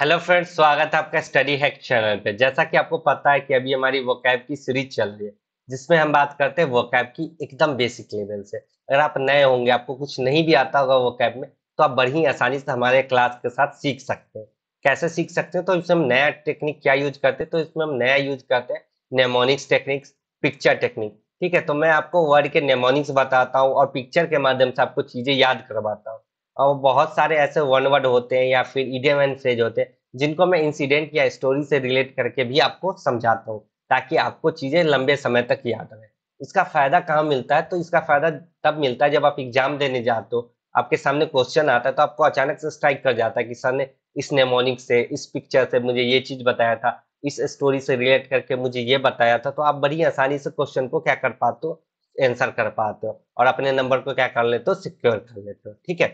Hello friends स्वागत है आपका स्टडी हैक चैनल पे जैसा कि आपको पता है कि अभी हमारी वोकैब की सीरीज चल रही है जिसमें हम बात करते हैं वोकैब की एकदम बेसिक लेवल से अगर आप नए होंगे आपको कुछ नहीं भी आता होगा वोकैब में तो आप बड़ी आसानी से हमारे क्लास के साथ सीख सकते हैं कैसे सीख सकते हैं तो इसमें हम नया टेक्निक क्या यूज करते हैं तो इसमें हम नया यूज करते हैं नेमोनिक्स टेक्निक्स पिक्चर टेक्निक ठीक है तो मैं आपको वर्ड के नेमोनिक्स बताता हूँ और पिक्चर के माध्यम से आपको चीज़ें याद करवाता हूँ और बहुत सारे ऐसे वन वर्ड होते हैं या फिर इडियम एंड फ्रेज होते हैं जिनको मैं इंसिडेंट या स्टोरी से रिलेट करके भी आपको समझाता हूँ ताकि आपको चीज़ें लंबे समय तक याद रहे इसका फायदा कहाँ मिलता है तो इसका फायदा तब मिलता है जब आप एग्जाम देने जाते हो आपके सामने क्वेश्चन आता है तो आपको अचानक से स्ट्राइक कर जाता है कि सर ने इस नेमोनिक से इस पिक्चर से मुझे ये चीज़ बताया था इस स्टोरी से रिलेट करके मुझे ये बताया था तो आप बड़ी आसानी से क्वेश्चन को क्या कर पाते हो आंसर कर पाते हो और अपने नंबर को क्या कर लेते हो सिक्योर कर लेते हो ठीक है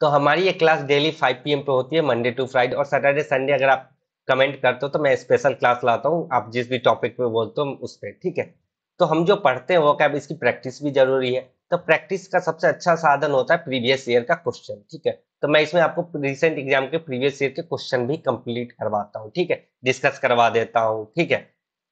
तो हमारी ये क्लास डेली 5 पीएम पे होती है मंडे टू फ्राइडे और सैटरडे संडे अगर आप कमेंट करते हो तो मैं स्पेशल क्लास लाता हूँ आप जिस भी टॉपिक पे बोलते हो उस पर ठीक है तो हम जो पढ़ते हैं वो कैब इसकी प्रैक्टिस भी जरूरी है तो प्रैक्टिस का सबसे अच्छा साधन होता है प्रीवियस ईयर का क्वेश्चन ठीक है तो मैं इसमें आपको रिसेंट एग्जाम के प्रीवियस ईयर के क्वेश्चन भी कंप्लीट करवाता हूँ ठीक है डिस्कस करवा देता हूँ ठीक है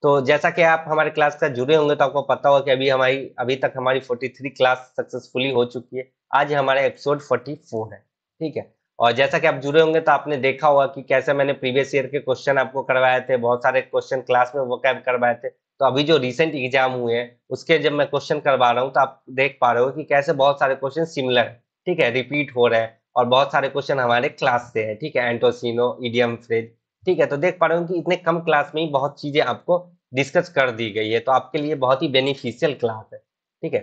तो जैसा कि आप हमारे क्लास से जुड़े होंगे तो आपको पता होगा कि अभी हमारी अभी तक हमारी 43 क्लास सक्सेसफुली हो चुकी है आज हमारा एपिसोड 44 है ठीक है और जैसा कि आप जुड़े होंगे तो आपने देखा होगा कि कैसे मैंने प्रीवियस ईयर के क्वेश्चन आपको करवाए थे बहुत सारे क्वेश्चन क्लास में वो कैब करवाए थे तो अभी जो रिसेंट एग्जाम हुए हैं उसके जब मैं क्वेश्चन करवा रहा हूँ तो आप देख पा रहे हो कि कैसे बहुत सारे क्वेश्चन सिमिलर है ठीक है रिपीट हो रहे हैं और बहुत सारे क्वेश्चन हमारे क्लास से है ठीक है एंटोसिनो ईडियम फ्रिज ठीक है तो देख पा रहे हो कि इतने कम क्लास में ही बहुत चीजें आपको डिस्कस कर दी गई है तो आपके लिए बहुत ही बेनिफिशियल क्लास है ठीक है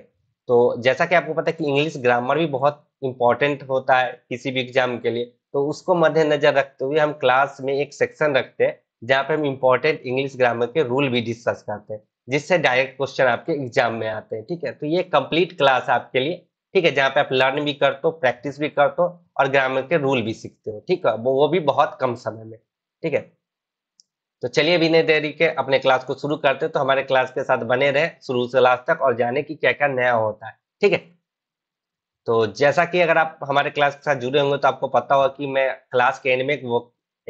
तो जैसा कि आपको पता है कि इंग्लिश ग्रामर भी बहुत इंपॉर्टेंट होता है किसी भी एग्जाम के लिए तो उसको मद्देनजर रखते हुए हम क्लास में एक सेक्शन रखते हैं जहाँ पे हम इम्पोर्टेंट इंग्लिश ग्रामर के रूल भी डिस्कस करते हैं जिससे डायरेक्ट क्वेश्चन आपके एग्जाम में आते हैं ठीक है तो ये कंप्लीट क्लास है आपके लिए ठीक है जहाँ पे आप लर्न भी कर दो प्रैक्टिस भी कर दो और ग्रामर के रूल भी सीखते हो ठीक है वो भी बहुत कम समय में ठीक है तो चलिए नहीं देरी के अपने क्लास को शुरू करते हैं तो हमारे क्लास के साथ बने रहे शुरू से लास्ट तक और जाने की क्या क्या नया होता है ठीक है तो जैसा कि अगर आप हमारे क्लास के साथ जुड़े होंगे तो आपको पता होगा कि मैं क्लास के एंड में वो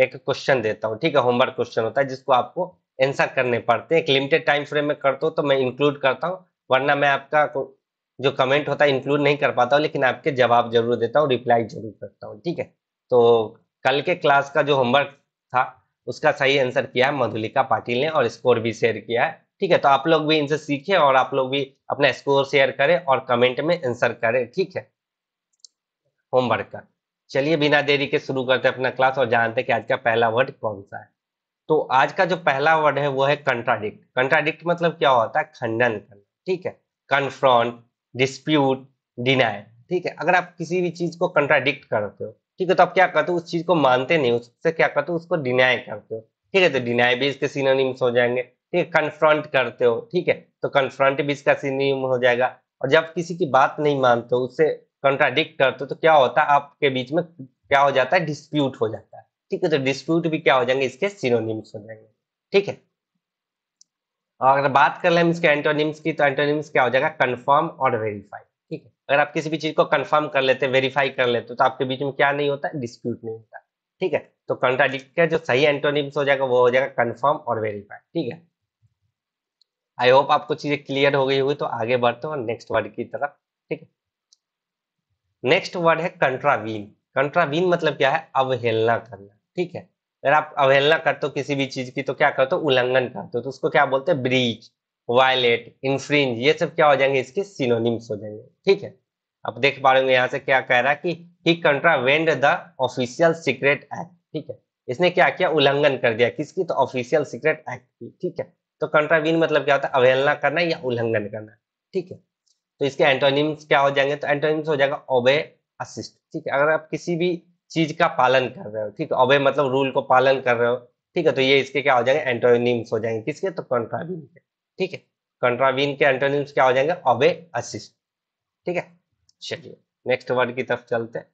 एक क्वेश्चन देता हूँ ठीक है होमवर्क क्वेश्चन होता है जिसको आपको आंसर करने पड़ते हैं एक लिमिटेड टाइम फ्रेम में करता हूँ तो मैं इंक्लूड करता हूँ वरना मैं आपका जो कमेंट होता है इंक्लूड नहीं कर पाता हूँ लेकिन आपके जवाब जरूर देता हूँ रिप्लाई जरूर करता हूँ ठीक है तो कल के क्लास का जो होमवर्क था उसका सही आंसर किया है मधुलिका पाटिल ने और स्कोर भी शेयर किया है ठीक है तो आप लोग भी इनसे सीखे और आप लोग भी अपना स्कोर शेयर करें और कमेंट में आंसर करें ठीक है होमवर्क का चलिए बिना देरी के शुरू करते हैं अपना क्लास और जानते हैं कि आज का पहला वर्ड कौन सा है तो आज का जो पहला वर्ड है वो है कंट्राडिक्ट कंट्राडिक्ट मतलब क्या होता है खंडन करना ठीक है कन्फ्रॉन्ट डिस्प्यूट डिनाय ठीक है अगर आप किसी भी चीज को कंट्राडिक्ट करते हो ठीक है तो आप क्या करते हो उस चीज को मानते नहीं उससे क्या करते हो उसको डिनाई करते हो ठीक है तो डिनाई भी इसके सिनोनिम्स हो जाएंगे ठीक है कन्फ्रंट करते हो ठीक है तो कन्फ्रंट भी इसका सिनोनिम हो जाएगा और जब किसी की बात नहीं मानते उससे कंट्राडिक्ट करते हो तो क्या होता है आपके बीच में क्या हो जाता है डिस्प्यूट हो जाता है ठीक है तो डिस्प्यूट भी क्या हो जाएंगे इसके सिनोनिम्स हो जाएंगे ठीक है और अगर बात कर ले हम इसके एंटोनिम्स की तो एंटोनिम्स क्या हो जाएगा कन्फर्म और वेरीफाई अगर आप किसी भी चीज को कंफर्म कर लेते वेरीफाई कर लेते तो आपके बीच में क्या नहीं होता डिस्प्यूट नहीं होता ठीक है तो कंट्राडिक्ट का जो सही एंटोनिम्स हो जाएगा वो हो जाएगा कंफर्म और वेरीफाई ठीक है आई होप आपको चीजें क्लियर हो गई होगी तो आगे बढ़ते हो नेक्स्ट वर्ड की तरफ ठीक है नेक्स्ट वर्ड है कंट्रावीन कंट्रावीन मतलब क्या है अवहेलना करना ठीक है अगर आप अवहेलना करते हो किसी भी चीज की तो क्या करते हो उल्लंघन करते हो तो उसको क्या बोलते हैं ब्रीच वायलेट इंफ्रिंज ये सब क्या हो जाएंगे इसके सिनोनिम्स हो जाएंगे ठीक है अब देख पा रहे यहाँ से क्या कह रहा है कि he contravened the official secret act ठीक है इसने क्या किया उल्लंघन कर दिया किसकी तो ऑफिशियल सीक्रेट एक्ट की ठीक है तो कंट्रावीन मतलब क्या होता है अवहेलना करना या उल्लंघन करना ठीक है तो इसके एंटोनिम्स क्या हो जाएंगे तो एंटोनिम्स हो जाएगा ओबे असिस्ट ठीक है अगर आप किसी भी चीज का पालन कर रहे हो ठीक है ओबे मतलब रूल को पालन कर रहे हो ठीक है तो ये इसके क्या हो जाएंगे एंटोनिम्स हो जाएंगे किसके तो कंट्रावीन के ठीक है कंट्रावीन के एंटोनिम्स क्या हो जाएंगे अवे असिस्ट ठीक है चलिए नेक्स्ट वर्ड की तरफ चलते हैं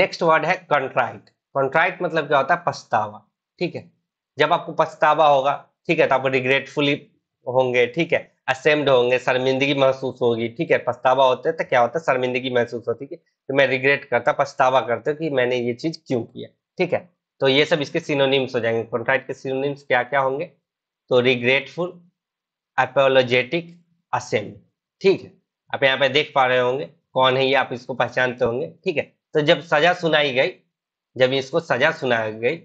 नेक्स्ट वर्ड है कंट्राइट कंट्राइट मतलब क्या होता है पछतावा ठीक है जब आपको पछतावा होगा ठीक है तो आप रिग्रेटफुली होंगे ठीक है असेम्ड होंगे शर्मिंदगी महसूस होगी ठीक है पछतावा होते है तो क्या होता है शर्मिंदगी महसूस होती है कि मैं रिग्रेट करता पछतावा करते कि मैंने ये चीज क्यों किया ठीक है तो ये सब इसके सिनोनिम्स हो जाएंगे कॉन्ट्राइट के सिनोनिम्स क्या क्या होंगे तो रिग्रेटफुल एपोलोजेटिक असेंड ठीक है आप यहाँ पे देख पा रहे होंगे कौन है ये आप इसको पहचानते होंगे ठीक है तो जब सजा सुनाई गई जब इसको सजा सुनाई गई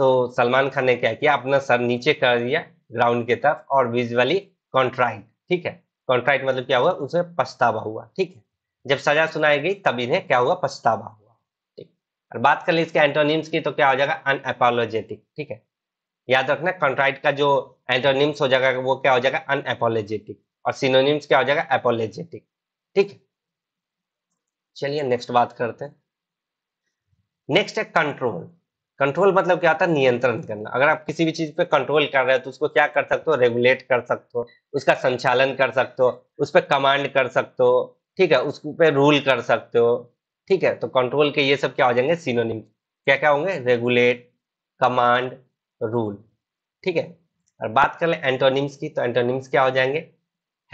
तो सलमान खान ने क्या किया अपना सर नीचे कर दिया ग्राउंड की तरफ और विजुअली कॉन्ट्राइट ठीक है कॉन्ट्राइट मतलब क्या हुआ उसे पछतावा हुआ ठीक है जब सजा सुनाई गई तब इन्हें क्या हुआ पछतावा हुआ ठीक और बात कर ली इसके एंटोनिम्स की तो क्या हो जाएगा अनएपोलोजेटिक ठीक है याद रखना कंट्राइट का जो एंटोनिम्स हो जाएगा वो क्या हो जाएगा अनएपोलॉजेटिक और सिनोनिम्स क्या हो जाएगा एपोलोजेटिक ठीक है चलिए नेक्स्ट बात करते हैं नेक्स्ट है कंट्रोल कंट्रोल मतलब क्या होता है नियंत्रण करना अगर आप किसी भी चीज पे कंट्रोल कर रहे हो तो उसको क्या कर सकते हो रेगुलेट कर सकते हो उसका संचालन कर सकते हो उस पर कमांड कर सकते हो ठीक है उस पर रूल कर सकते हो ठीक है तो कंट्रोल के ये सब क्या हो जाएंगे सिनोनिम क्या क्या होंगे रेगुलेट कमांड रूल ठीक है और बात कर ले एंटोनिम्स की तो एंटोनिम्स क्या हो जाएंगे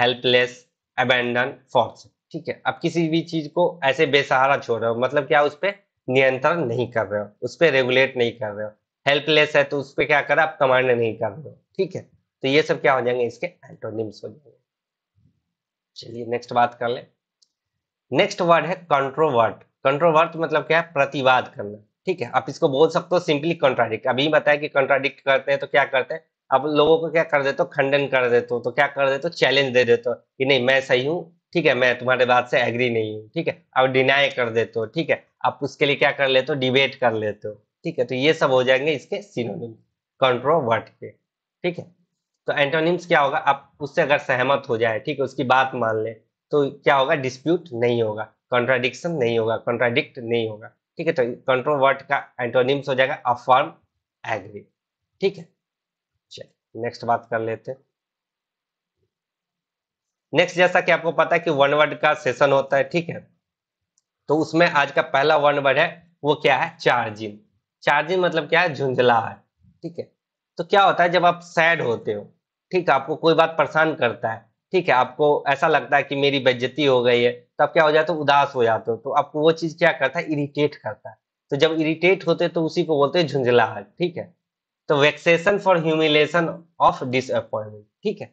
हेल्पलेस अबेंडन फोर्स ठीक है अब किसी भी चीज को ऐसे बेसहारा छोड़ रहे हो मतलब क्या उस पर नियंत्रण नहीं कर रहे हो उस पर रेगुलेट नहीं कर रहे हो हेल्पलेस है तो उस पर क्या कर आप कमांड नहीं कर रहे हो ठीक है तो ये सब क्या हो जाएंगे इसके एंटोनिम्स हो जाएंगे चलिए नेक्स्ट बात कर ले नेक्स्ट वर्ड है कंट्रोवर्ट कंट्रोवर्ट मतलब क्या है प्रतिवाद करना ठीक है आप इसको बोल सकते हो सिंपली कंट्राडिक्ट अभी बताया कि कंट्राडिक्ट करते हैं तो क्या करते हैं आप लोगों को क्या कर देते हो खंडन कर देते हो तो क्या कर देते हो चैलेंज दे देते हो कि नहीं मैं सही हूँ ठीक है मैं तुम्हारे बात से एग्री नहीं हूँ ठीक है आप डिनाई कर देते हो ठीक है आप उसके लिए क्या कर लेते हो डिबेट कर लेते हो ठीक है तो ये सब हो जाएंगे इसके सिनोनिम कंट्रोवर्ट के ठीक है तो एंटोनिम्स क्या होगा आप उससे अगर सहमत हो जाए ठीक है उसकी बात मान ले तो क्या होगा डिस्प्यूट नहीं होगा कॉन्ट्राडिक्शन नहीं होगा कॉन्ट्राडिक्ट नहीं होगा ठीक है तो कंट्रोल वर्ड का एंटोनिम्स हो जाएगा अफर्म एग्री ठीक है चलिए नेक्स्ट बात कर लेते हैं नेक्स्ट जैसा कि आपको पता है कि वन वर्ड का सेशन होता है ठीक है तो उसमें आज का पहला वन वर्ड है वो क्या है चार्जिंग चार्जिंग मतलब क्या है झुंझला है ठीक है तो क्या होता है जब आप सैड होते हो ठीक है आपको कोई बात परेशान करता है ठीक है आपको ऐसा लगता है कि मेरी बेज्जती हो गई है तब क्या हो जाते हो उदास हो जाते हो तो आपको वो चीज क्या करता है इरिटेट करता है तो जब इरिटेट होते तो उसी को बोलते हैं झुंझलाहट ठीक है तो vexation for humiliation of disappointment ठीक है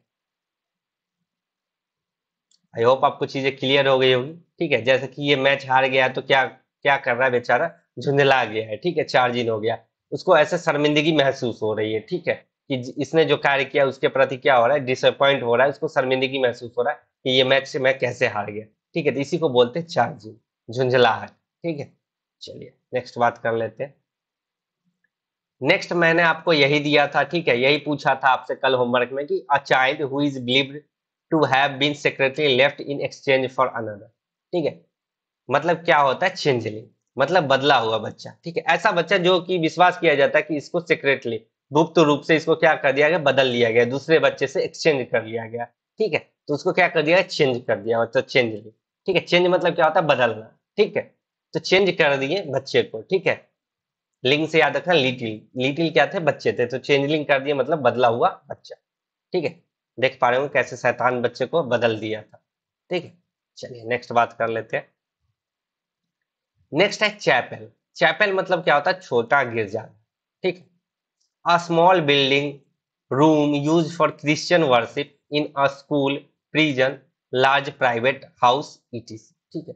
आई होप आपको चीजें क्लियर हो गई होगी ठीक है जैसे कि ये मैच हार गया तो क्या क्या कर रहा है बेचारा झुंझला गया है ठीक है चार दिन हो गया उसको ऐसे शर्मिंदगी महसूस हो रही है ठीक है कि इसने जो कार्य किया उसके प्रति क्या हो रहा है डिसअपॉइंट हो रहा है उसको शर्मिंदगी महसूस हो रहा है कि ये मैच से मैं कैसे हार गया ठीक है तो इसी को बोलते हैं चार्जिंग झुंझलाहट ठीक है चलिए नेक्स्ट बात कर लेते हैं नेक्स्ट मैंने आपको यही दिया था ठीक है यही पूछा था आपसे कल होमवर्क में कि a child who is believed to have been secretly left in exchange for another ठीक है मतलब क्या होता है चेंजलिंग मतलब बदला हुआ बच्चा ठीक है ऐसा बच्चा जो कि विश्वास किया जाता है कि इसको सेक्रेटली गुप्त रूप से इसको क्या कर दिया गया बदल लिया गया दूसरे बच्चे से एक्सचेंज कर लिया गया ठीक है तो उसको क्या कर दिया चेंज कर दिया मतलब चेंजलिंग ठीक है चेंज मतलब क्या होता है बदलना ठीक है तो चेंज कर दिए बच्चे को ठीक है लिंग से याद रखना लिटिल लिटिल क्या थे बच्चे थे तो चेंजलिंग कर दिए मतलब बदला हुआ बच्चा ठीक है देख पा रहे हो कैसे शैतान बच्चे को बदल दिया था ठीक है चलिए नेक्स्ट बात कर लेते हैं नेक्स्ट है चैपल चैपल मतलब क्या होता है छोटा गिरजा ठीक है a small building room use for Christian worship in a school prison large private house it is ठीक है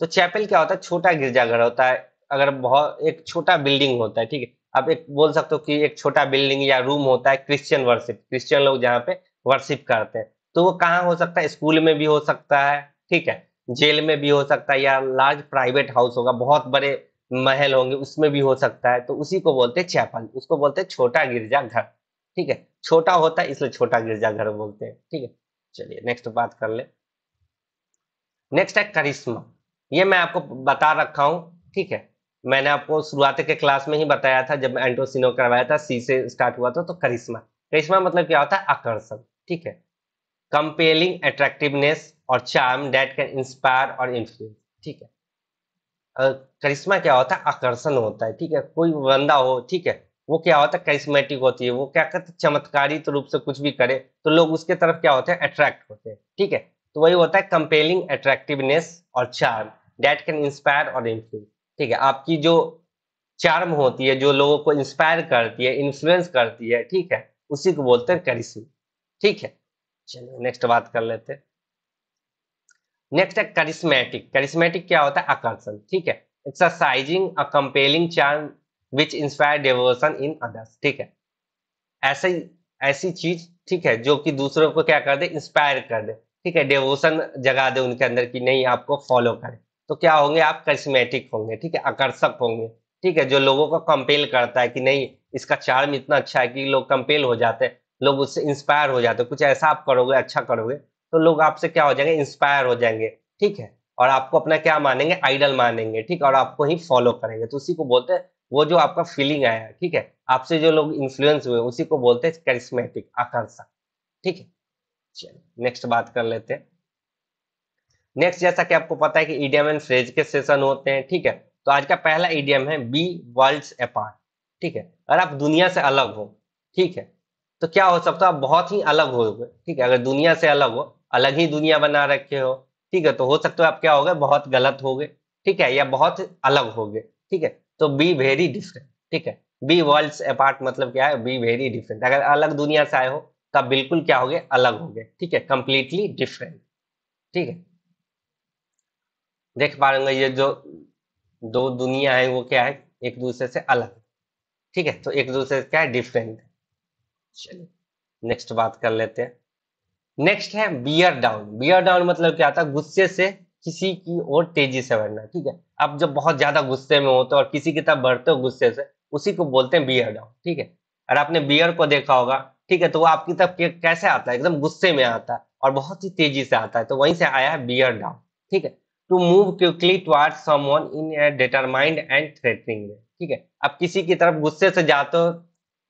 तो चैपल क्या होता है छोटा गिरजाघर होता है अगर बहुत एक छोटा बिल्डिंग होता है ठीक है आप एक बोल सकते हो कि एक छोटा बिल्डिंग या रूम होता है क्रिश्चियन वर्शिप क्रिश्चियन लोग जहाँ पे वर्शिप करते हैं तो वो कहाँ हो सकता है स्कूल में भी हो सकता है ठीक है जेल में भी हो सकता है या लार्ज प्राइवेट हाउस होगा बहुत बड़े महल होंगे उसमें भी हो सकता है तो उसी को बोलते हैं चैपल उसको बोलते हैं छोटा गिरजा घर ठीक है छोटा होता है इसलिए छोटा गिरजा घर बोलते हैं ठीक है चलिए नेक्स्ट बात कर ले नेक्स्ट है करिश्मा ये मैं आपको बता रखा हूँ ठीक है मैंने आपको शुरुआत के क्लास में ही बताया था जब एंटोसिनो करवाया था सी से स्टार्ट हुआ था तो करिश्मा करिश्मा मतलब क्या होता है आकर्षण ठीक है कंपेलिंग अट्रैक्टिवनेस और चार्म डेट कैन इंस्पायर और इन्फ्लुएंस ठीक है करिश्मा क्या होता है आकर्षण होता है ठीक है कोई बंदा हो ठीक है वो क्या होता है कैरिस्मेटिक होती है वो क्या कहते हैं चमत्कारित रूप से कुछ भी करे तो लोग उसके तरफ क्या होते हैं अट्रैक्ट होते हैं ठीक है तो वही होता है कंपेलिंग अट्रैक्टिवनेस और चार्म डेट कैन इंस्पायर और इन्फ्लुएंस ठीक है आपकी जो चार्म होती है जो लोगों को इंस्पायर करती है इन्फ्लुएंस करती है ठीक है उसी को बोलते हैं करिश्मा ठीक है चलो नेक्स्ट बात कर लेते हैं नेक्स्ट है करिस्मेटिक करिस्मेटिक क्या होता है आकर्षण ठीक है exercising a compelling charm which inspire devotion in others ठीक है ऐसे ऐसी चीज ठीक है जो कि दूसरों को क्या कर दे इंस्पायर कर दे ठीक है डिवोशन जगा दे उनके अंदर कि नहीं आपको फॉलो करें तो क्या होंगे आप करिश्मेटिक होंगे ठीक है आकर्षक होंगे ठीक है जो लोगों को कंपेल करता है कि नहीं इसका चार्म इतना अच्छा है कि लोग कंपेल हो जाते हैं लोग उससे इंस्पायर हो जाते कुछ ऐसा आप करोगे अच्छा करोगे तो लोग आपसे क्या हो जाएंगे इंस्पायर हो जाएंगे ठीक है और आपको अपना क्या मानेंगे आइडल मानेंगे ठीक है और आपको ही फॉलो करेंगे तो उसी को बोलते हैं वो जो आपका फीलिंग आया ठीक है आपसे जो लोग इन्फ्लुएंस हुए उसी को बोलते हैं कैरिस्मेटिक आकर्षक ठीक है चलिए नेक्स्ट बात कर लेते हैं नेक्स्ट जैसा कि आपको पता है कि ईडीएम एंड फ्रेज के सेशन होते हैं ठीक है तो आज का पहला ईडीएम e है बी वर्ल्ड अपार्ट ठीक है अगर आप दुनिया से अलग हो ठीक है तो क्या हो सकता है आप बहुत ही अलग हो ठीक है अगर दुनिया से अलग हो अलग ही दुनिया बना रखे हो ठीक है तो हो सकता है आप क्या हो गए बहुत गलत हो गए ठीक है या बहुत अलग हो गए ठीक है तो बी वेरी डिफरेंट ठीक है बी वर्ल्ड अपार्ट मतलब क्या है बी वेरी डिफरेंट अगर अलग दुनिया से आए हो तब तो बिल्कुल क्या हो गए अलग हो गए ठीक है कंप्लीटली डिफरेंट ठीक है देख पा रहे ये जो दो दुनिया है वो क्या है एक दूसरे से अलग ठीक है तो एक दूसरे से क्या है डिफरेंट चलिए नेक्स्ट बात कर लेते हैं नेक्स्ट है बियर डाउन बियर डाउन मतलब क्या था गुस्से से किसी की ओर तेजी से बढ़ना ठीक है आप जब बहुत ज्यादा गुस्से में हो तो और किसी की तरफ बढ़ते हो गुस्से से उसी को बोलते हैं बियर डाउन ठीक है और आपने बियर को देखा होगा ठीक है तो वो आपकी तरफ कैसे आता है एकदम गुस्से में आता है और बहुत ही तेजी से आता है तो वहीं से आया है बियर डाउन ठीक है to move quickly toward someone in a determined and threatening way ठीक है आप किसी की तरफ गुस्से से जाते हो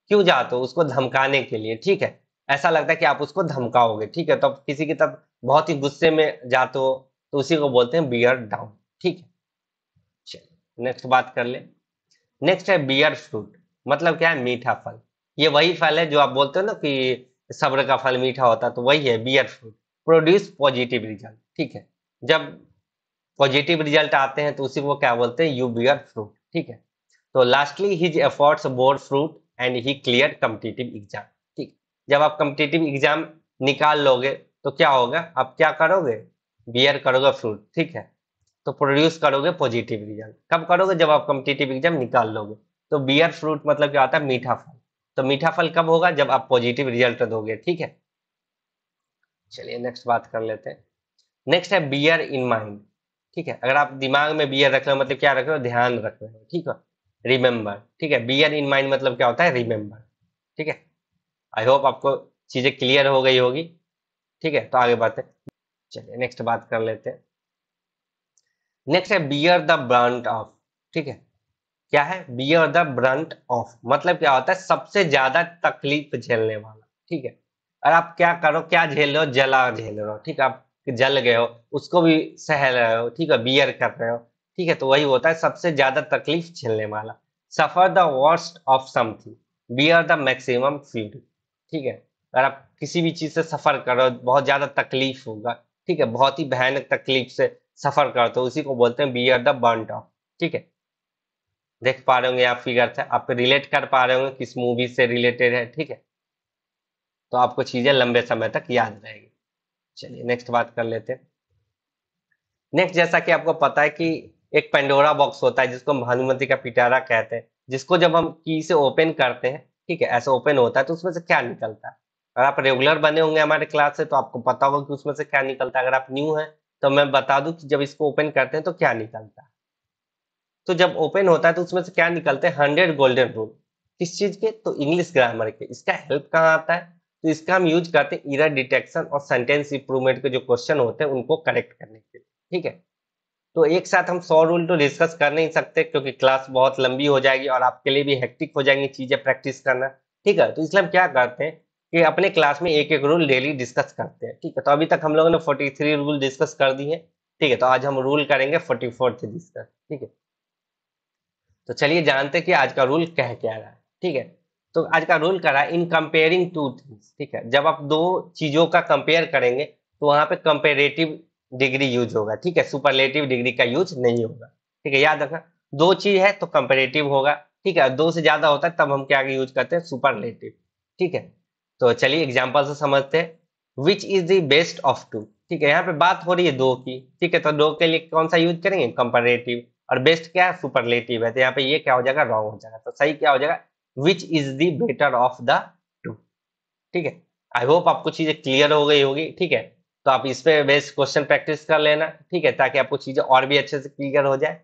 क्यों जाते हो उसको धमकाने के लिए ठीक है ऐसा लगता है कि आप उसको धमकाओगे ठीक है तो आप किसी की तरफ बहुत ही गुस्से में जाते हो तो उसी को बोलते हैं बियर डाउन ठीक है नेक्स्ट बात कर ले नेक्स्ट है बियर फ्रूट मतलब क्या है मीठा फल ये वही फल है जो आप बोलते हो ना कि सब्र का फल मीठा होता तो वही है bear fruit produce positive result ठीक है जब पॉजिटिव रिजल्ट आते हैं तो उसी को क्या बोलते हैं यू बियर फ्रूट ठीक है तो lastly his efforts bore fruit and he clear competitive exam ठीक जब आप कम्पिटेटिव एग्जाम निकाल लोगे तो क्या होगा आप क्या करोगे बियर करोगे फ्रूट ठीक है तो प्रोड्यूस करोगे पॉजिटिव रिजल्ट कब करोगे जब आप कम्पिटेटिव एग्जाम निकाल लोगे तो बियर फ्रूट मतलब क्या होता है मीठा फल तो मीठा फल कब होगा जब आप पॉजिटिव रिजल्ट दोगे ठीक है चलिए नेक्स्ट बात कर लेते हैं नेक्स्ट है बियर इन माइंड ठीक है अगर आप दिमाग में बियर रख रहे हो मतलब क्या रख रहे हो ध्यान रख रहे हो ठीक है रिमेम्बर ठीक है बियर इन माइंड मतलब क्या होता है रिमेंबर ठीक है आई होप आपको चीजें क्लियर हो गई होगी ठीक है तो आगे बात है चलिए नेक्स्ट बात कर लेते हैं नेक्स्ट है बियर द ब्रंट ऑफ ठीक है क्या है बियर द ब्रंट ऑफ मतलब क्या होता है सबसे ज्यादा तकलीफ झेलने वाला ठीक है और आप क्या करो क्या झेल रहे हो जला झेल रहे हो ठीक है आप जल गए हो उसको भी सह रहे हो ठीक है बियर कर रहे हो ठीक है तो वही होता है सबसे ज्यादा तकलीफ झेलने वाला suffer the worst of something bear the maximum field ठीक है अगर आप किसी भी चीज से सफर करो बहुत ज्यादा तकलीफ होगा ठीक है बहुत ही भयानक तकलीफ से सफर करते हो उसी को बोलते हैं बियर द बर्न ऑफ ठीक है देख पा रहे होंगे आप फिगर से आप रिलेट कर पा रहे होंगे किस मूवी से रिलेटेड है ठीक है तो आपको चीजें लंबे समय तक याद रहेगी चलिए नेक्स्ट बात कर लेते हैं नेक्स्ट जैसा कि आपको पता है कि एक पेंडोरा बॉक्स होता है जिसको हम का पिटारा कहते हैं जिसको जब हम की से ओपन करते हैं ठीक है ऐसा ओपन होता है तो उसमें से क्या निकलता है अगर आप रेगुलर बने होंगे हमारे क्लास से तो आपको पता होगा कि उसमें से क्या निकलता है अगर आप न्यू हैं तो मैं बता दूं कि जब इसको ओपन करते हैं तो क्या निकलता है तो जब ओपन होता है तो उसमें से क्या निकलते हैं हंड्रेड गोल्डन रूल किस चीज के तो इंग्लिश ग्रामर के इसका हेल्प कहाँ आता है तो इसका हम यूज करते हैं इरर डिटेक्शन और सेंटेंस इंप्रूवमेंट के जो क्वेश्चन होते हैं उनको करेक्ट करने के लिए ठीक है तो एक साथ हम सौ रूल तो डिस्कस कर नहीं सकते क्योंकि क्लास बहुत लंबी हो जाएगी और आपके लिए भी हेक्टिक हो जाएंगी चीजें प्रैक्टिस करना ठीक है तो इसलिए हम क्या करते हैं कि अपने क्लास में एक एक रूल डेली डिस्कस करते हैं ठीक है तो अभी तक हम लोगों ने 43 रूल डिस्कस कर दी है ठीक है तो आज हम रूल करेंगे 44 डिस्कस ठीक है तो चलिए जानते हैं कि आज का रूल कह क्या रहा है ठीक है तो आज का रूल कह रहा है इन कंपेयरिंग टू थिंग्स ठीक है जब आप दो चीजों का कंपेयर करेंगे तो वहां पर कंपेरेटिव डिग्री यूज होगा ठीक है सुपरलेटिव डिग्री का यूज नहीं होगा ठीक है याद रखना दो चीज है तो कंपेरेटिव होगा ठीक है दो से ज्यादा होता है तब हम क्या यूज करते हैं सुपरलेटिव ठीक है तो चलिए एग्जाम्पल से समझते हैं which is the best of two ठीक है यहाँ पे बात हो रही है दो की ठीक है तो दो के लिए कौन सा यूज करेंगे कंपेरेटिव और बेस्ट क्या है सुपरलेटिव है तो यहाँ पे ये क्या हो जाएगा रॉन्ग हो जाएगा तो सही क्या हो जाएगा which is the better of the two ठीक है आई होप आपको चीजें क्लियर हो गई होगी ठीक है तो आप इस पे बेस्ट क्वेश्चन प्रैक्टिस कर लेना ठीक है ताकि आपको चीजें और भी अच्छे से क्लियर हो जाए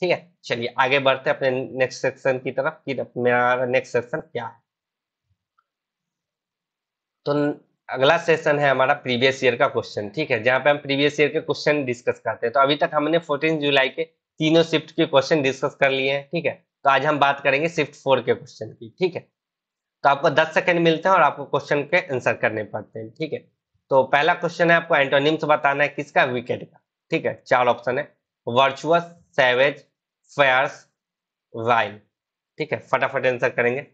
ठीक है चलिए आगे बढ़ते हैं अपने नेक्स्ट सेक्शन की तरफ कि मेरा नेक्स्ट सेक्शन क्या है तो अगला सेशन है हमारा प्रीवियस ईयर का क्वेश्चन ठीक है जहाँ पे हम प्रीवियस ईयर के क्वेश्चन डिस्कस करते हैं तो अभी तक हमने फोर्टीन जुलाई के तीनों शिफ्ट के क्वेश्चन डिस्कस कर लिए हैं ठीक है तो आज हम बात करेंगे शिफ्ट फोर के क्वेश्चन की ठीक है तो आपको दस सेकेंड मिलते हैं और आपको क्वेश्चन के आंसर करने पड़ते हैं ठीक है तो पहला क्वेश्चन है आपको एंटोनिम्स बताना है किसका विकेट का ठीक है चार ऑप्शन है वर्चुअस सेवेज फेयर्स वाइल ठीक है फटाफट आंसर करेंगे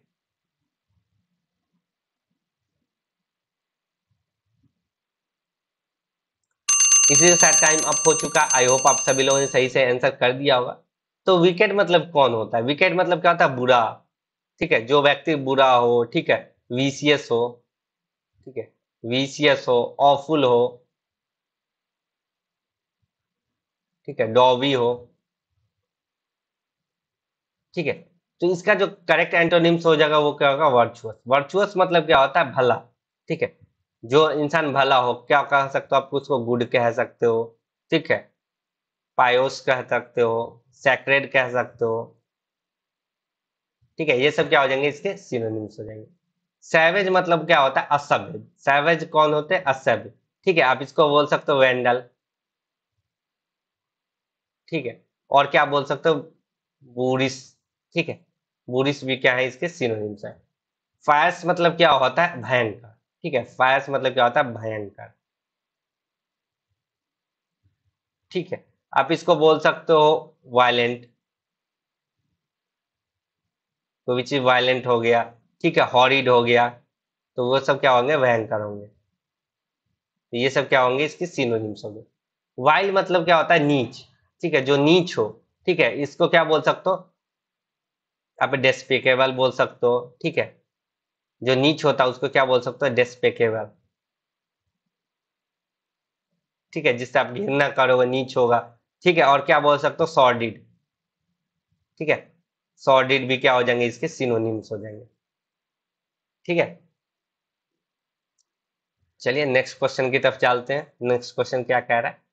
इसी के साथ टाइम अप हो चुका आई होप आप सभी लोगों ने सही से आंसर कर दिया होगा तो विकेट मतलब कौन होता है विकेट मतलब क्या होता है बुरा ठीक है जो व्यक्ति बुरा हो ठीक है वीसीएस हो ठीक है वीसीएस हो ऑफुल हो ठीक है डॉबी हो ठीक है तो इसका जो करेक्ट एंटोनिम्स हो जाएगा वो क्या होगा वर्चुअस वर्चुअस मतलब क्या होता है भला ठीक है जो इंसान भला हो क्या कह सकते हो आप उसको गुड कह सकते हो ठीक है पायोस कह सकते हो सैक्रेड कह सकते हो ठीक है ये सब क्या हो जाएंगे इसके सिनोनिम्स हो जाएंगे सैवेज मतलब क्या होता है असभ्य सैवेज कौन होते हैं असभ्य ठीक है आप इसको बोल सकते हो वेंडल ठीक है और क्या बोल सकते हो बुरिस ठीक है बूरिस भी क्या है इसके सिनोनिम्स है फायस मतलब क्या होता है भयंकर ठीक है फायस मतलब क्या होता है भयंकर ठीक है आप इसको बोल सकते हो वायलेंट तो विच इज वायलेंट हो गया ठीक है हॉरिड हो गया तो वो सब क्या होंगे भयंकर होंगे तो ये सब क्या होंगे इसकी सीनोनिम्स होंगे वाइल्ड मतलब क्या होता है नीच ठीक है जो नीच हो ठीक है इसको क्या बोल सकते हो आप डेस्पिकेबल बोल सकते हो ठीक है जो नीच होता है उसको क्या बोल सकते हैं डेस्पेकेबल ठीक है जिससे आप घृणा करोगे नीच होगा ठीक है और क्या बोल सकते हो सॉर्डिड ठीक है सॉर्डिड भी क्या हो जाएंगे इसके सिनोनिम्स हो जाएंगे ठीक है चलिए नेक्स्ट क्वेश्चन की तरफ चलते हैं नेक्स्ट क्वेश्चन क्या कह रहा है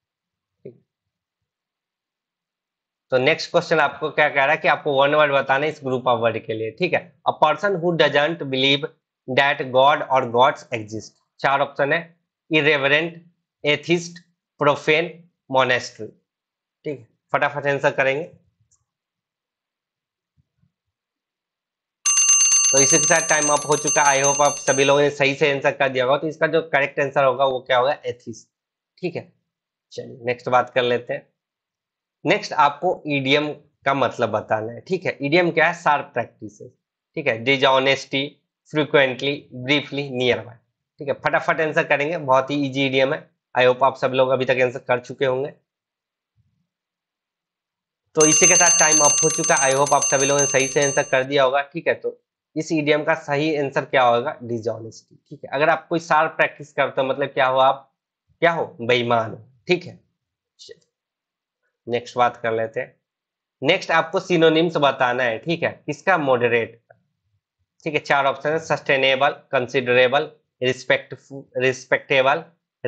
तो नेक्स्ट क्वेश्चन आपको क्या कह रहा है कि आपको वन वर्ड बताना इस ग्रुप ऑफ वर्ड के लिए ठीक है a person who doesn't believe that God और गॉड्स एग्जिस्ट चार ऑप्शन है इरेवरेंट एथिस्ट प्रोफेन मोनेस्ट्री ठीक है फटाफट आंसर करेंगे तो इसी के साथ टाइम अप हो चुका आई होप आप सभी लोगों ने सही से आंसर कर दिया होगा तो इसका जो करेक्ट आंसर होगा वो क्या होगा एथिस्ट ठीक है चलिए नेक्स्ट बात कर लेते हैं नेक्स्ट आपको ईडीएम का मतलब बताना है ठीक है ईडीएम क्या है सार्प प्रैक्टिस ठीक है dishonesty frequently briefly near by ठीक है फटाफट आंसर करेंगे बहुत ही इजी ईडीएम है आई होप आप सब लोग अभी तक आंसर कर चुके होंगे तो इसी के साथ टाइम अप हो चुका आई होप आप सभी लोगों ने सही से आंसर कर दिया होगा ठीक है तो इस ईडीएम का सही आंसर क्या होगा डिजॉनेस्टी ठीक है अगर आप कोई सार प्रैक्टिस करते हो मतलब क्या हो आप क्या हो बेईमान हो ठीक है नेक्स्ट बात कर लेते हैं नेक्स्ट आपको सिनोनिम्स बताना है ठीक है किसका मॉडरेट ठीक है चार ऑप्शन है sustainable considerable respect respectable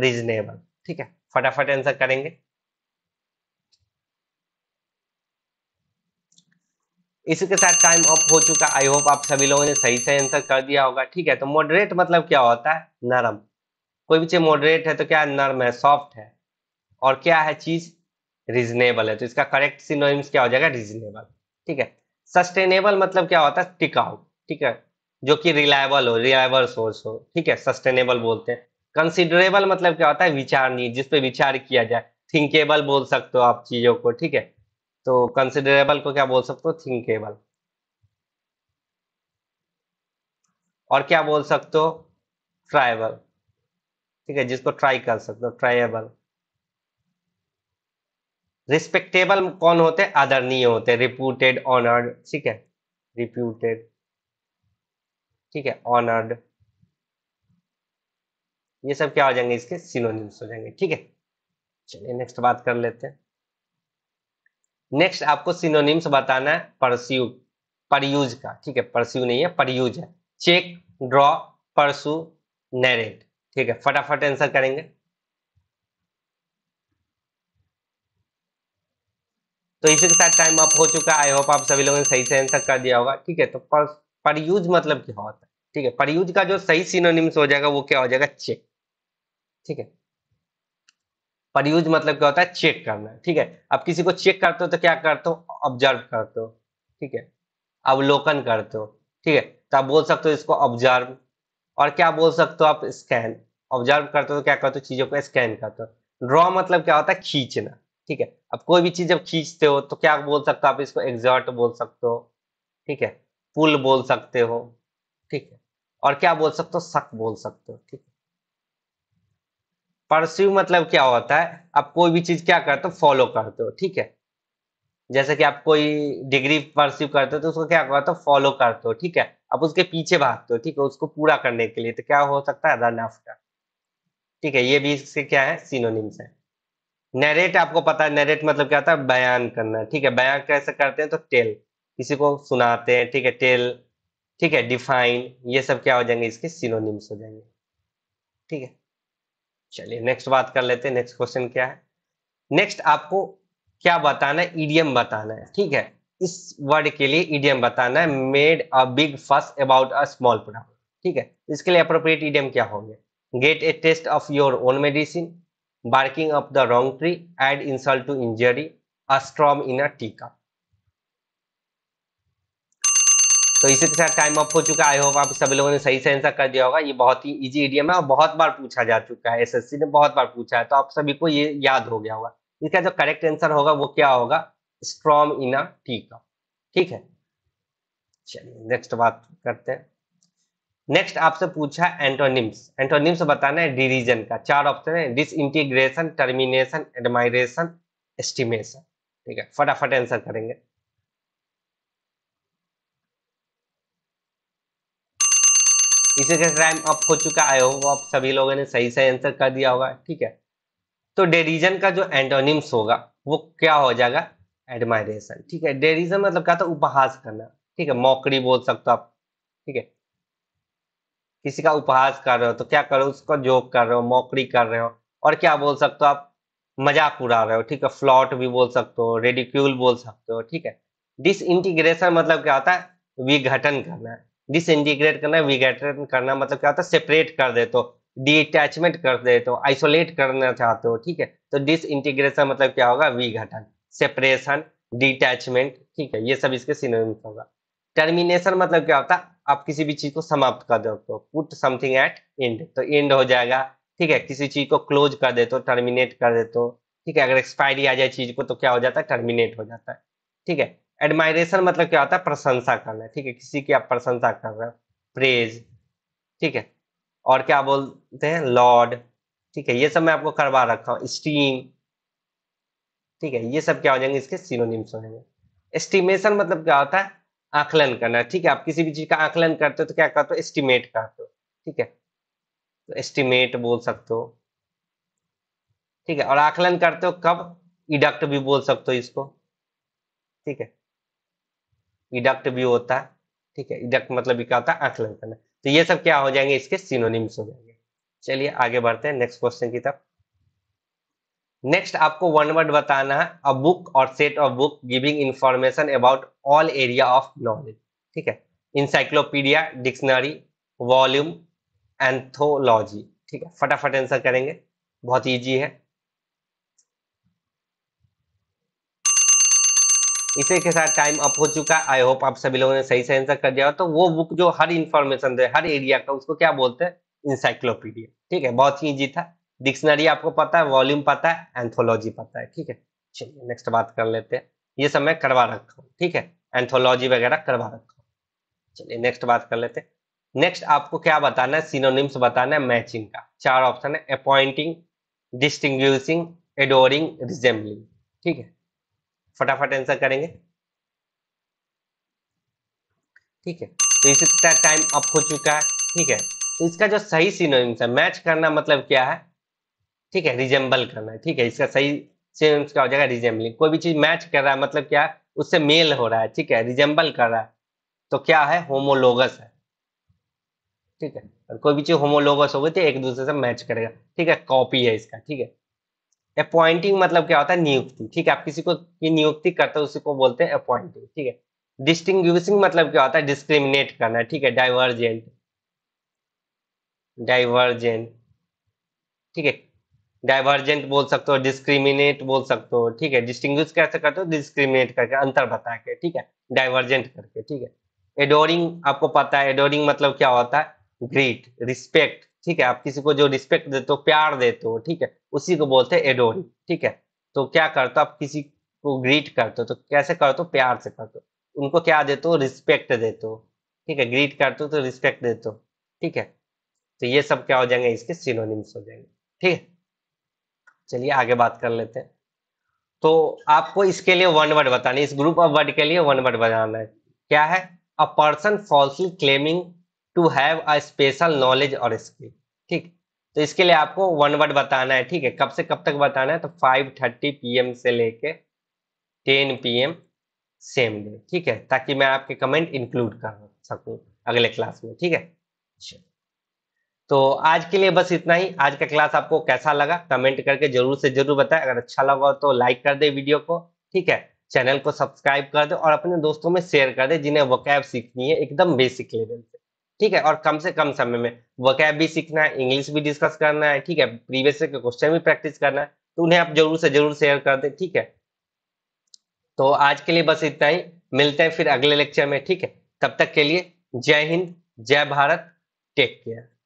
reasonable ठीक है फटाफट आंसर करेंगे इसी के साथ टाइम अप हो चुका आई होप आप सभी लोगों ने सही से आंसर कर दिया होगा ठीक है तो मॉडरेट मतलब क्या होता है नरम कोई भी चीज मॉडरेट है तो क्या नरम है सॉफ्ट है और क्या है चीज रीजनेबल है तो इसका करेक्ट सिनोनिम्स क्या हो जाएगा रीजनेबल ठीक है सस्टेनेबल मतलब क्या होता है टिकाऊ ठीक है जो कि रिलायबल हो रिलायबल सोर्स हो ठीक है सस्टेनेबल बोलते हैं कंसिडरेबल मतलब क्या होता है विचारणीय जिसपे विचार किया जाए थिंकेबल बोल सकते हो आप चीजों को ठीक है तो कंसिडरेबल को क्या बोल सकते हो थिंकेबल और क्या बोल सकते हो ट्राइबल ठीक है जिसको ट्राई कर सकते हो ट्राइबल रिस्पेक्टेबल कौन होते हैं आदरणीय होते हैं रिप्यूटेड ऑनर्ड ठीक है रिप्यूटेड ठीक है ऑनर्ड ये सब क्या हो जाएंगे इसके सिनोनिम्स हो जाएंगे ठीक है चलिए नेक्स्ट बात कर लेते हैं नेक्स्ट आपको सिनोनिम्स बताना है परस्यू परयूज का ठीक है परस्यू नहीं है परयूज है चेक ड्रॉ परसू नरेट ठीक है फटाफट आंसर करेंगे तो इसी के साथ टाइम अप हो चुका है आई होप आप सभी लोगों ने सही से आंसर कर दिया होगा ठीक है तो पर, परयूज मतलब क्या होता है ठीक है परयूज का जो सही सिनोनिम्स हो जाएगा वो क्या हो जाएगा चेक ठीक है परयूज मतलब क्या होता है चेक करना ठीक है अब किसी को चेक करते हो तो क्या करते हो ऑब्जर्व करते हो ठीक है अवलोकन करते हो ठीक है तो आप बोल सकते हो इसको ऑब्जर्व और क्या बोल सकते हो आप स्कैन ऑब्जर्व करते हो तो क्या करते हो चीजों को स्कैन करते हो ड्रॉ मतलब क्या होता है खींचना ठीक है अब कोई भी चीज जब खींचते हो तो क्या बोल सकते हो आप इसको एग्जॉट बोल सकते हो ठीक है पुल बोल सकते हो ठीक है और क्या बोल सकते हो सक बोल सकते हो ठीक है परस्यू मतलब क्या होता है आप कोई भी चीज क्या करते हो फॉलो करते हो ठीक है जैसे कि आप कोई डिग्री परस्यू करते हो तो उसको क्या करते हो फॉलो करते हो ठीक है अब उसके पीछे भागते हो ठीक है उसको पूरा करने के लिए तो क्या हो सकता है रन आफ्टर ठीक है ये भी इसके क्या है सिनोनिम्स है नरेट आपको पता है नरेट मतलब क्या होता है बयान करना ठीक है बयान कैसे करते हैं तो टेल किसी को सुनाते हैं ठीक है टेल ठीक है डिफाइन ये सब क्या हो जाएंगे इसके सिनोनिम्स हो जाएंगे ठीक है चलिए नेक्स्ट बात कर लेते हैं नेक्स्ट क्वेश्चन क्या है नेक्स्ट आपको क्या बताना है ईडीएम बताना है ठीक है इस वर्ड के लिए ईडीएम बताना है made a big fuss about a small problem ठीक है इसके लिए अप्रोप्रिएट ईडीएम क्या होंगे get a taste of your own medicine barking up the wrong tree, add insult to injury, a storm in a teacup. तो इसी के साथ टाइम अप हो चुका है आई होप आप सभी लोगों ने सही से आंसर कर दिया होगा ये बहुत ही इजी एडियम है और बहुत बार पूछा जा चुका है एसएससी ने बहुत बार पूछा है तो आप सभी को ये याद हो गया होगा इसका जो करेक्ट आंसर होगा वो क्या होगा स्ट्रॉम इन अ टीका ठीक है चलिए नेक्स्ट बात करते हैं नेक्स्ट आपसे पूछा एंटोनिम्स एंटोनिम्स बताना है डिरीजन का चार ऑप्शन है डिसइंटीग्रेशन टर्मिनेशन एडमाइरेशन एस्टिमेशन ठीक है फटाफट आंसर करेंगे इसी का टाइम अप हो चुका आई होप आप सभी लोगों ने सही सही आंसर कर दिया होगा ठीक है तो डेरिजन का जो एंटोनिम्स होगा वो क्या हो जाएगा एडमायरेशन ठीक है डेरिजन मतलब क्या था उपहास करना ठीक है मौकरी बोल सकते हो आप ठीक है किसी का उपहास कर रहे हो तो क्या करो उसको जोक कर रहे हो मौकरी कर रहे हो और क्या बोल सकते हो आप मजाक उड़ा रहे हो ठीक है फ्लॉट भी बोल सकते हो रेडिक्यूल बोल सकते हो ठीक है डिस इंटीग्रेशन मतलब क्या होता है विघटन करना है डिस इंटीग्रेट करना विघटन करना मतलब क्या होता है सेपरेट कर देते हो डिटैचमेंट कर देते हो आइसोलेट करना चाहते हो ठीक है तो डिस इंटीग्रेशन मतलब क्या होगा विघटन सेपरेशन डिटैचमेंट ठीक है ये सब इसके सिनोनिम्स होगा टर्मिनेशन मतलब क्या होता है आप किसी भी चीज को समाप्त कर दो तो पुट समथिंग एट एंड तो एंड हो जाएगा ठीक है किसी चीज को क्लोज कर दे तो टर्मिनेट कर दे तो ठीक है अगर एक्सपायरी आ जाए चीज को तो क्या हो जाता है टर्मिनेट हो जाता है ठीक है एडमायरेशन मतलब क्या होता है प्रशंसा करना है ठीक है किसी की आप प्रशंसा कर रहे हो प्रेज ठीक है और क्या बोलते हैं लॉर्ड ठीक है ये सब मैं आपको करवा रखा हूँ स्टीम ठीक है ये सब क्या हो जाएंगे इसके सिनोनिम्स हो जाएंगे एस्टिमेशन मतलब क्या होता है आकलन करना ठीक है आप किसी भी चीज का आकलन करते हो तो क्या करते हो एस्टिमेट करते हो ठीक है तो एस्टिमेट बोल सकते हो ठीक है और आकलन करते हो कब इडक्ट भी बोल सकते हो इसको ठीक है इडक्ट भी होता है ठीक है इडक्ट मतलब क्या होता है आकलन करना तो ये सब क्या हो जाएंगे इसके सिनोनिम्स हो जाएंगे चलिए आगे बढ़ते हैं नेक्स्ट क्वेश्चन की तरफ नेक्स्ट आपको वन वर्ड बताना है अ बुक और set of book giving information about all area of knowledge ठीक है इंसाइक्लोपीडिया डिक्शनरी वॉल्यूम एंथोलॉजी ठीक है फटाफट आंसर करेंगे बहुत इजी है इसी के साथ टाइम अप हो चुका आई होप आप सभी लोगों ने सही से आंसर कर दिया तो वो बुक जो हर इंफॉर्मेशन दे हर एरिया का उसको क्या बोलते हैं इंसाइक्लोपीडिया ठीक है बहुत ही ईजी था डिक्शनरी आपको पता है वॉल्यूम पता है एंथोलॉजी पता है ठीक है चलिए नेक्स्ट बात कर लेते हैं ये सब मैं करवा रखा हूँ ठीक है एंथोलॉजी वगैरह करवा रखा हूँ चलिए नेक्स्ट बात कर लेते हैं नेक्स्ट आपको क्या बताना है सिनोनिम्स बताना है मैचिंग का चार ऑप्शन है अपॉइंटिंग डिस्टिंग्विशिंग एडोरिंग रिजेम्बलिंग ठीक है फटाफट आंसर करेंगे ठीक है तो इसी टाइम अप हो चुका है ठीक है तो इसका जो सही सिनोनिम्स है मैच करना मतलब क्या है ठीक है रिजेंबल करना है ठीक है इसका सही सेम क्या हो जाएगा रिजेंबलिंग कोई भी चीज मैच कर रहा है मतलब क्या उससे मेल हो रहा है ठीक है रिजेंबल कर रहा है तो क्या है होमोलोगस है ठीक है और कोई भी चीज होमोलोगस हो गई तो एक दूसरे से मैच करेगा ठीक है कॉपी है इसका ठीक है अपॉइंटिंग मतलब क्या होता है नियुक्ति ठीक है आप किसी को की नियुक्ति करते हो उसी को बोलते हैं अपॉइंटिंग ठीक है डिस्टिंग्विशिंग मतलब क्या होता है डिस्क्रिमिनेट करना ठीक है डाइवर्जेंट डाइवर्जेंट ठीक है डाइवर्जेंट बोल सकते हो डिस्क्रिमिनेट बोल सकते हो ठीक है डिस्टिंग कैसे करते हो डिस्क्रिमिनेट करके अंतर बता के ठीक है डाइवर्जेंट करके ठीक है एडोरिंग आपको पता है एडोरिंग मतलब क्या होता है ग्रीट रिस्पेक्ट ठीक है आप किसी को जो रिस्पेक्ट देते हो प्यार देते हो ठीक है उसी को बोलते हैं एडोरिंग ठीक है तो क्या करते हो आप किसी को ग्रीट करते हो तो कैसे करते हो प्यार से करते हो उनको क्या देते हो रिस्पेक्ट देते हो ठीक है ग्रीट करते हो तो रिस्पेक्ट देते हो ठीक है तो ये सब क्या हो जाएंगे इसके सिनोनिम्स हो जाएंगे ठीक है चलिए आगे बात कर लेते हैं तो आपको इसके लिए वन वर्ड बताना इस ग्रुप ऑफ वर्ड के लिए वन वर्ड बताना है क्या है a person falsely claiming to have a special knowledge और स्किल ठीक तो इसके लिए आपको वन वर्ड बताना है ठीक है कब से कब तक बताना है तो फाइव थर्टी पी से लेके टेन पी सेम डे ठीक है ताकि मैं आपके कमेंट इंक्लूड कर सकूं अगले क्लास में ठीक है तो आज के लिए बस इतना ही आज का क्लास आपको कैसा लगा कमेंट करके जरूर से जरूर बताएं अगर अच्छा लगा तो लाइक कर दे वीडियो को ठीक है चैनल को सब्सक्राइब कर दे और अपने दोस्तों में शेयर कर दे जिन्हें वकैब सीखनी है एकदम बेसिक लेवल से ठीक है और कम से कम समय में वकैब भी सीखना है इंग्लिश भी डिस्कस करना है ठीक है प्रीवियस के क्वेश्चन भी प्रैक्टिस करना है तो उन्हें आप जरूर से जरूर शेयर कर दे ठीक है तो आज के लिए बस इतना ही मिलते हैं फिर अगले लेक्चर में ठीक है तब तक के लिए जय हिंद जय भारत टेक केयर